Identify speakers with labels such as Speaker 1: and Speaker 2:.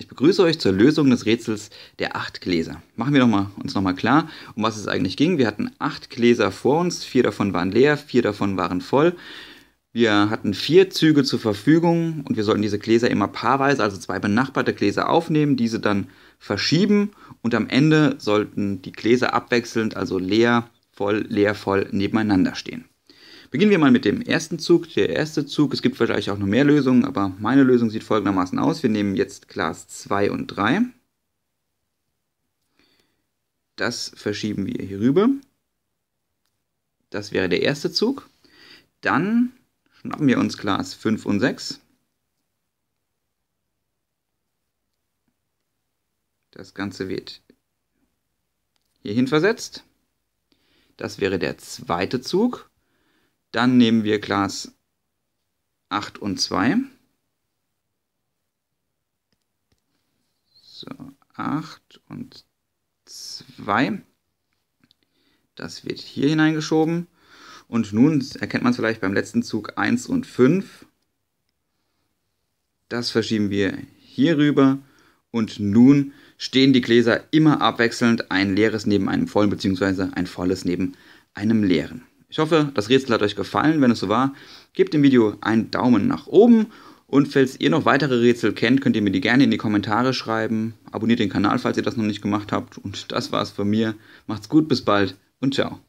Speaker 1: Ich begrüße euch zur Lösung des Rätsels der acht Gläser. Machen wir noch mal, uns nochmal klar, um was es eigentlich ging. Wir hatten acht Gläser vor uns, vier davon waren leer, vier davon waren voll. Wir hatten vier Züge zur Verfügung und wir sollten diese Gläser immer paarweise, also zwei benachbarte Gläser aufnehmen, diese dann verschieben und am Ende sollten die Gläser abwechselnd, also leer, voll, leer, voll nebeneinander stehen. Beginnen wir mal mit dem ersten Zug. Der erste Zug, es gibt wahrscheinlich auch noch mehr Lösungen, aber meine Lösung sieht folgendermaßen aus. Wir nehmen jetzt Glas 2 und 3. Das verschieben wir hier rüber. Das wäre der erste Zug. Dann schnappen wir uns Glas 5 und 6. Das Ganze wird hierhin versetzt. Das wäre der zweite Zug. Dann nehmen wir Glas 8 und 2. So, 8 und 2. Das wird hier hineingeschoben. Und nun erkennt man es vielleicht beim letzten Zug 1 und 5. Das verschieben wir hier rüber. Und nun stehen die Gläser immer abwechselnd ein leeres neben einem vollen bzw. ein volles neben einem leeren. Ich hoffe, das Rätsel hat euch gefallen. Wenn es so war, gebt dem Video einen Daumen nach oben. Und falls ihr noch weitere Rätsel kennt, könnt ihr mir die gerne in die Kommentare schreiben. Abonniert den Kanal, falls ihr das noch nicht gemacht habt. Und das war's von mir. Macht's gut, bis bald und ciao.